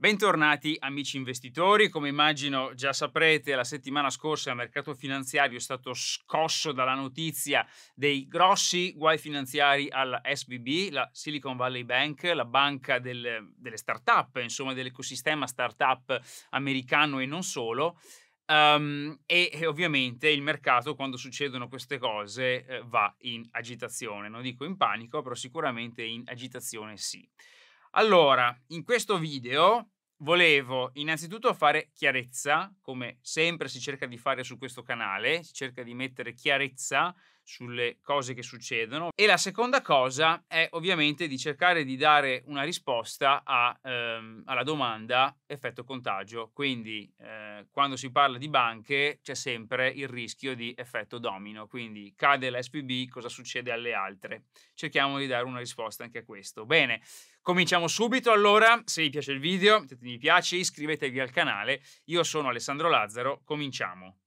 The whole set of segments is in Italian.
Bentornati amici investitori, come immagino già saprete la settimana scorsa il mercato finanziario è stato scosso dalla notizia dei grossi guai finanziari alla SBB, la Silicon Valley Bank, la banca del, delle start-up, insomma dell'ecosistema start-up americano e non solo. Um, e, e, ovviamente il mercato quando succedono queste cose eh, va in agitazione, non dico in panico, però sicuramente in agitazione sì. Allora, in questo video volevo innanzitutto fare chiarezza, come sempre si cerca di fare su questo canale, si cerca di mettere chiarezza sulle cose che succedono e la seconda cosa è ovviamente di cercare di dare una risposta a, ehm, alla domanda effetto contagio quindi eh, quando si parla di banche c'è sempre il rischio di effetto domino quindi cade l'SPB cosa succede alle altre cerchiamo di dare una risposta anche a questo bene cominciamo subito allora se vi piace il video mettete mi piace iscrivetevi al canale io sono Alessandro Lazzaro cominciamo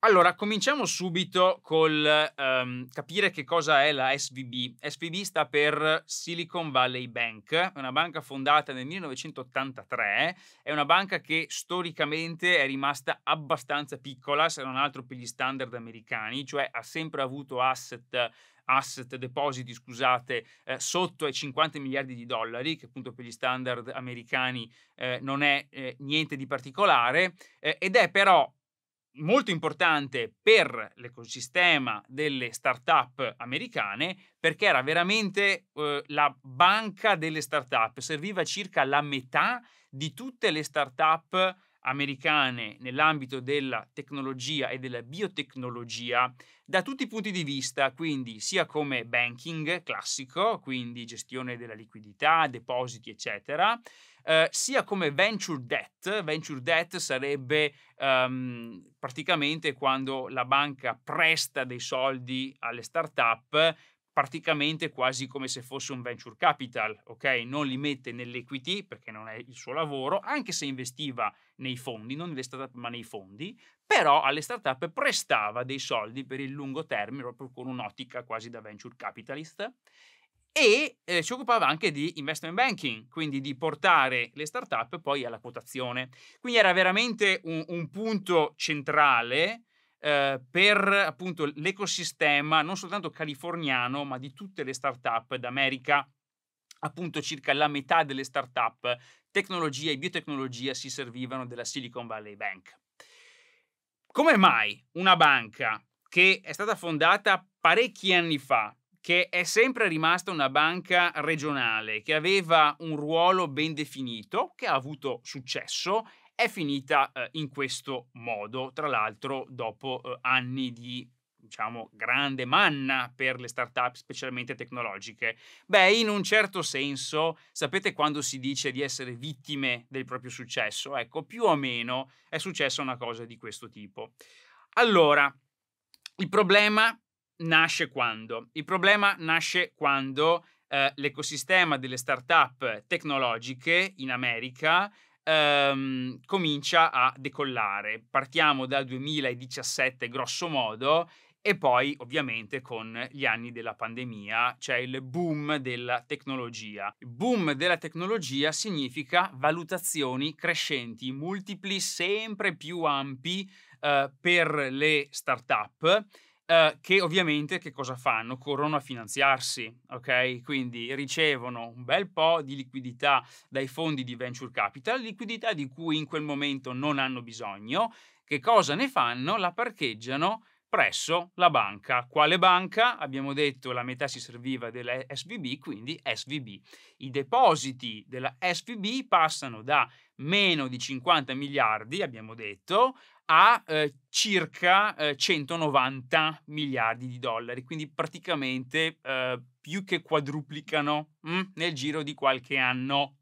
allora, cominciamo subito col um, capire che cosa è la SVB. SVB sta per Silicon Valley Bank, è una banca fondata nel 1983, è una banca che storicamente è rimasta abbastanza piccola, se non altro per gli standard americani, cioè ha sempre avuto asset asset, depositi, scusate, eh, sotto ai 50 miliardi di dollari, che appunto per gli standard americani eh, non è eh, niente di particolare, eh, ed è però molto importante per l'ecosistema delle start-up americane perché era veramente eh, la banca delle start-up, serviva circa la metà di tutte le start-up americane nell'ambito della tecnologia e della biotecnologia da tutti i punti di vista, quindi sia come banking classico, quindi gestione della liquidità, depositi, eccetera, Ehm, sia come venture debt. Venture debt sarebbe um, praticamente quando la banca presta dei soldi alle start-up praticamente quasi come se fosse un venture capital, ok? Non li mette nell'equity perché non è il suo lavoro, anche se investiva nei fondi, non nelle startup ma nei fondi, però alle startup prestava dei soldi per il lungo termine proprio con un'ottica quasi da venture capitalist e eh, si occupava anche di investment banking, quindi di portare le startup poi alla quotazione. Quindi era veramente un, un punto centrale eh, per appunto l'ecosistema non soltanto californiano, ma di tutte le startup d'America. Appunto circa la metà delle startup tecnologia e biotecnologia si servivano della Silicon Valley Bank. Come mai una banca che è stata fondata parecchi anni fa che è sempre rimasta una banca regionale che aveva un ruolo ben definito, che ha avuto successo, è finita eh, in questo modo, tra l'altro dopo eh, anni di diciamo, grande manna per le start-up, specialmente tecnologiche? Beh, in un certo senso, sapete quando si dice di essere vittime del proprio successo? Ecco, più o meno è successa una cosa di questo tipo. Allora, il problema nasce quando? Il problema nasce quando eh, l'ecosistema delle start-up tecnologiche in America ehm, comincia a decollare. Partiamo dal 2017 grosso modo e poi ovviamente con gli anni della pandemia c'è il boom della tecnologia. Il boom della tecnologia significa valutazioni crescenti, multipli sempre più ampi eh, per le start-up Uhm, che ovviamente che cosa fanno? Corrono a finanziarsi, ok? Quindi ricevono un bel po' di liquidità dai fondi di venture capital, liquidità di cui in quel momento non hanno bisogno. Che cosa ne fanno? La parcheggiano presso la banca. Quale banca? Abbiamo detto la metà si serviva della SVB, quindi SVB. I depositi della SVB passano da meno di 50 miliardi, abbiamo detto, a eh, circa eh, 190 miliardi di dollari, quindi praticamente eh, più che quadruplicano mh, mm, nel giro di qualche anno.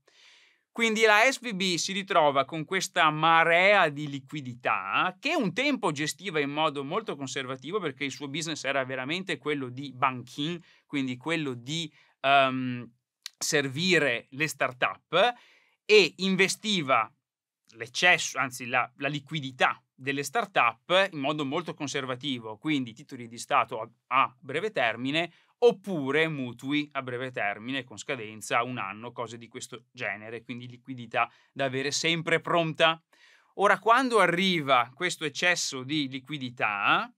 Quindi la SVB si ritrova con questa marea di liquidità che un tempo gestiva in modo molto conservativo perché il suo business era veramente quello di banking, quindi quello di um, servire le start-up e investiva l'eccesso, anzi la, la liquidità delle start-up in modo molto conservativo, quindi titoli di Stato a, a breve termine, oppure mutui a breve termine con scadenza un anno, cose di questo genere, quindi liquidità da avere sempre pronta. Ora, quando arriva questo eccesso di liquidità,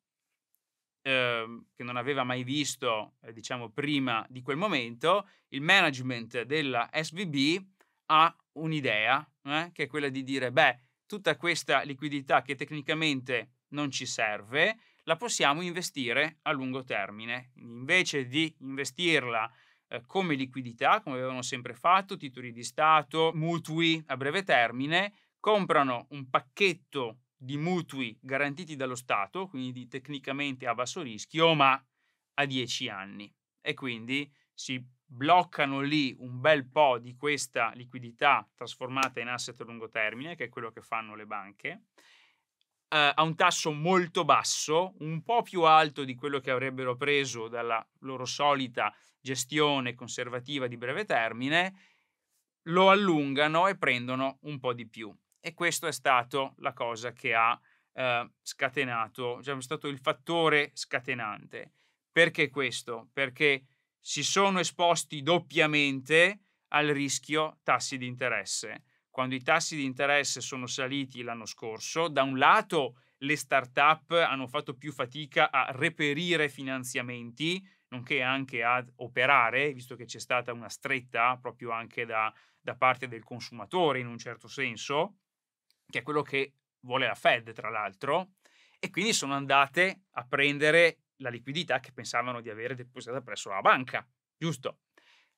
ehm, che non aveva mai visto, eh, diciamo, prima di quel momento, il management della SVB ha un'idea, eh, che è quella di dire, beh, tutta questa liquidità che tecnicamente non ci serve, la possiamo investire a lungo termine. Invece di investirla eh, come liquidità, come avevano sempre fatto, titoli di Stato, mutui a breve termine, comprano un pacchetto di mutui garantiti dallo Stato, quindi tecnicamente a basso rischio, ma a 10 anni. E quindi si bloccano lì un bel po' di questa liquidità trasformata in asset a lungo termine, che è quello che fanno le banche, eh, a un tasso molto basso, un po' più alto di quello che avrebbero preso dalla loro solita gestione conservativa di breve termine, lo allungano e prendono un po' di più. E questo è stato la cosa che ha eh, scatenato, cioè è stato il fattore scatenante. Perché questo? Perché si sono esposti doppiamente al rischio tassi di interesse quando i tassi di interesse sono saliti l'anno scorso, da un lato le start-up hanno fatto più fatica a reperire finanziamenti, nonché anche ad operare, visto che c'è stata una stretta proprio anche da, da parte del consumatore in un certo senso, che è quello che vuole la Fed, tra l'altro, e quindi sono andate a prendere la liquidità che pensavano di avere depositata presso la banca, giusto?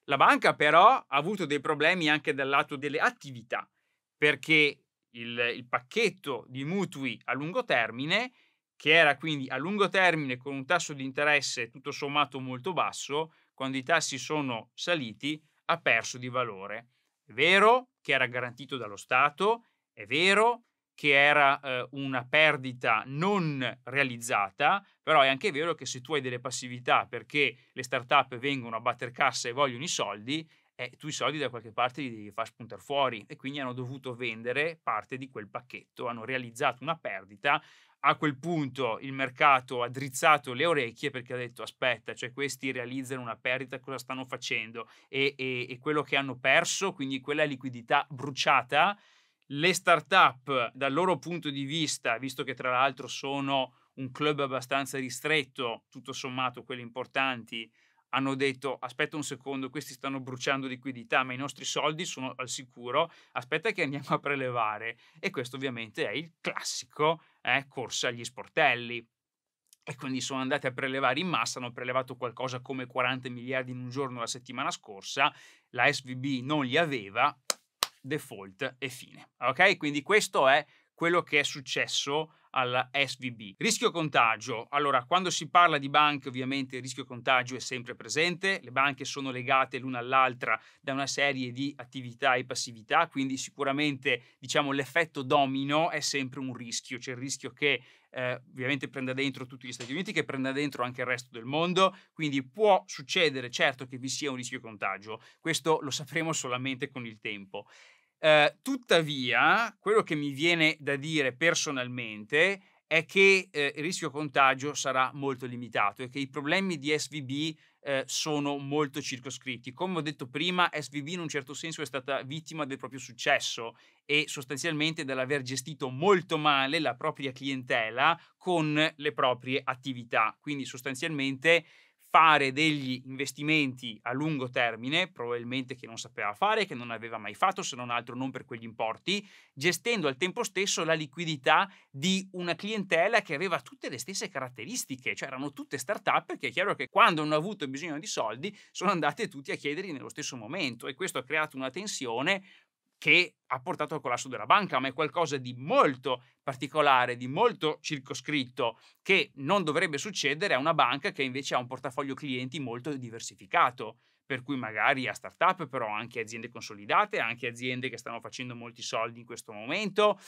La banca però ha avuto dei problemi anche dal lato delle attività, perché il, il pacchetto di mutui a lungo termine, che era quindi a lungo termine con un tasso di interesse tutto sommato molto basso, quando i tassi sono saliti, ha perso di valore. È vero che era garantito dallo Stato, è vero che era eh, una perdita non realizzata, però è anche vero che se tu hai delle passività perché le start-up vengono a batter cassa e vogliono i soldi, eh, tu i soldi da qualche parte li devi far spuntare fuori e quindi hanno dovuto vendere parte di quel pacchetto, hanno realizzato una perdita. A quel punto il mercato ha drizzato le orecchie perché ha detto aspetta, cioè questi realizzano una perdita, cosa stanno facendo? E, e, e quello che hanno perso, quindi quella liquidità bruciata, le start-up dal loro punto di vista, visto che tra l'altro sono un club abbastanza ristretto, tutto sommato quelli importanti, hanno detto aspetta un secondo, questi stanno bruciando liquidità, ma i nostri soldi sono al sicuro, aspetta che andiamo a prelevare. E questo ovviamente è il classico eh, corsa agli sportelli. E quindi sono andati a prelevare in massa, hanno prelevato qualcosa come 40 miliardi in un giorno la settimana scorsa, la SVB non li aveva default e fine. Ok? Quindi questo è quello che è successo alla SVB. Rischio contagio. Allora, quando si parla di banche, ovviamente il rischio contagio è sempre presente. Le banche sono legate l'una all'altra da una serie di attività e passività, quindi sicuramente, diciamo, l'effetto domino è sempre un rischio. C'è il rischio che eh, ovviamente prenda dentro tutti gli Stati Uniti, che prenda dentro anche il resto del mondo, quindi può succedere certo che vi sia un rischio contagio, questo lo sapremo solamente con il tempo. Ehm, tuttavia, quello che mi viene da dire personalmente è che eh, il rischio contagio sarà molto limitato e che i problemi di SVB eh, sono molto circoscritti. Come ho detto prima, SVB in un certo senso è stata vittima del proprio successo e sostanzialmente dall'aver gestito molto male la propria clientela con le proprie attività. Quindi sostanzialmente fare degli investimenti a lungo termine, probabilmente che non sapeva fare, che non aveva mai fatto, se non altro non per quegli importi, gestendo al tempo stesso la liquidità di una clientela che aveva tutte le stesse caratteristiche, cioè erano tutte start-up perché è chiaro che quando hanno avuto bisogno di soldi sono andate tutti a chiederli nello stesso momento e questo ha creato una tensione che ha portato al collasso della banca, ma è qualcosa di molto particolare, di molto circoscritto, che non dovrebbe succedere a una banca che invece ha un portafoglio clienti molto diversificato, per cui magari ha start-up, però anche aziende consolidate, anche aziende che stanno facendo molti soldi in questo momento.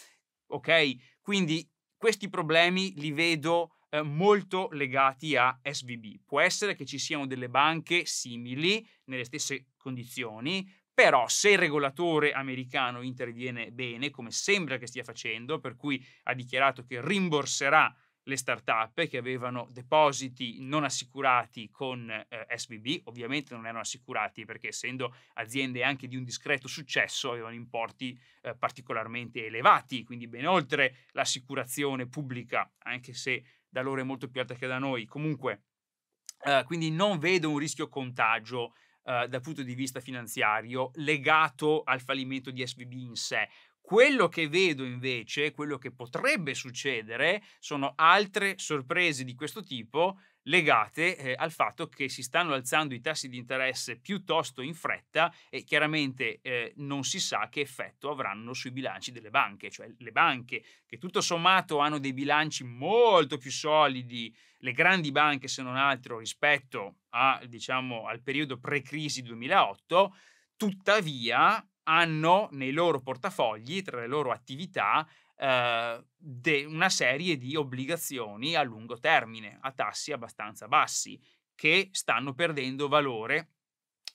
Ok, quindi questi problemi li vedo eh, molto legati a SVB. Può essere che ci siano delle banche simili nelle stesse condizioni, però se il regolatore americano interviene bene, come sembra che stia facendo, per cui ha dichiarato che rimborserà le start-up che avevano depositi non assicurati con eh, SBB, ovviamente non erano assicurati perché essendo aziende anche di un discreto successo avevano importi eh, particolarmente elevati, quindi ben oltre l'assicurazione pubblica, anche se da loro è molto più alta che da noi. Comunque, eh, quindi non vedo un rischio contagio Uhm, dal punto di vista finanziario legato al fallimento di SVB in sé, quello che vedo invece, quello che potrebbe succedere, sono altre sorprese di questo tipo legate eh, al fatto che si stanno alzando i tassi di interesse piuttosto in fretta e chiaramente eh, non si sa che effetto avranno sui bilanci delle banche, cioè le banche che tutto sommato hanno dei bilanci molto più solidi, le grandi banche se non altro rispetto a, diciamo, al periodo pre-crisi 2008, tuttavia hanno nei loro portafogli, tra le loro attività, eh, una serie di obbligazioni a lungo termine, a tassi abbastanza bassi, che stanno perdendo valore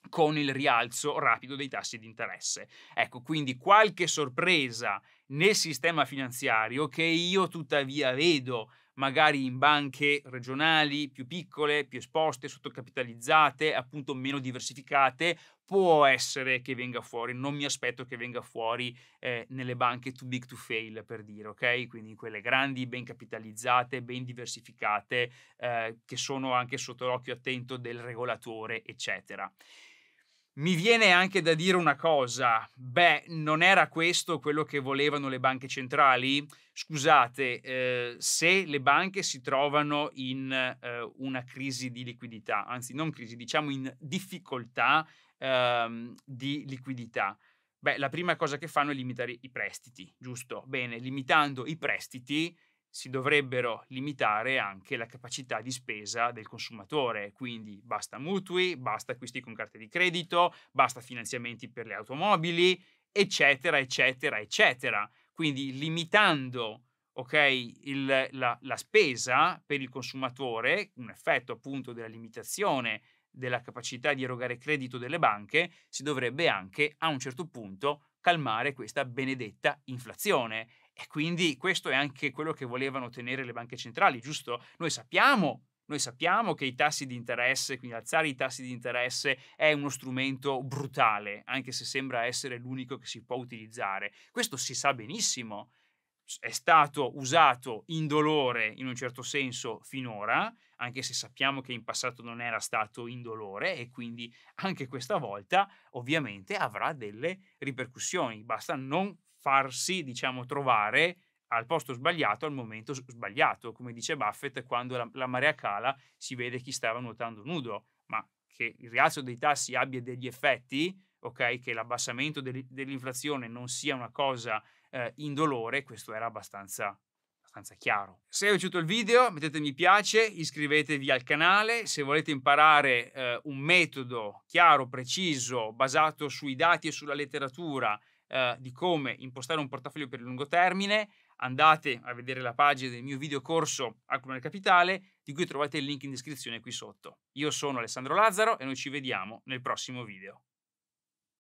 con il rialzo rapido dei tassi di interesse. Ecco, quindi qualche sorpresa nel sistema finanziario che io tuttavia vedo magari in banche regionali più piccole, più esposte, sottocapitalizzate, appunto meno diversificate, può essere che venga fuori, non mi aspetto che venga fuori eh, nelle banche too big to fail, per dire, ok? Quindi quelle grandi, ben capitalizzate, ben diversificate, eh, che sono anche sotto l'occhio attento del regolatore, eccetera. Mi viene anche da dire una cosa, beh, non era questo quello che volevano le banche centrali? Scusate, eh, se le banche si trovano in eh, una crisi di liquidità, anzi non crisi, diciamo in difficoltà ehm, di liquidità, beh, la prima cosa che fanno è limitare i prestiti, giusto? Bene, limitando i prestiti si dovrebbero limitare anche la capacità di spesa del consumatore, quindi basta mutui, basta acquisti con carte di credito, basta finanziamenti per le automobili, eccetera, eccetera, eccetera. Quindi limitando okay, il, la, la spesa per il consumatore, un effetto appunto della limitazione della capacità di erogare credito delle banche, si dovrebbe anche a un certo punto calmare questa benedetta inflazione e quindi questo è anche quello che volevano ottenere le banche centrali, giusto? Noi sappiamo noi sappiamo che i tassi di interesse, quindi alzare i tassi di interesse è uno strumento brutale, anche se sembra essere l'unico che si può utilizzare. Questo si sa benissimo, è stato usato in dolore in un certo senso finora, anche se sappiamo che in passato non era stato in dolore e quindi anche questa volta ovviamente avrà delle ripercussioni, basta non farsi, diciamo, trovare al posto sbagliato al momento sbagliato, come dice Buffett, quando la, la marea cala si vede chi stava nuotando nudo, ma che il rialzo dei tassi abbia degli effetti, ok, che l'abbassamento de- dell'inflazione non sia una cosa eh, indolore, questo era abbastanza chiaro. Se vi è piaciuto il video mettete mi piace, iscrivetevi al canale, se volete imparare eh, un metodo chiaro, preciso, basato sui dati e sulla letteratura eh, di come impostare un portafoglio per il lungo termine, andate a vedere la pagina del mio video corso Accumulare Capitale, di cui trovate il link in descrizione qui sotto. Io sono Alessandro Lazzaro e noi ci vediamo nel prossimo video.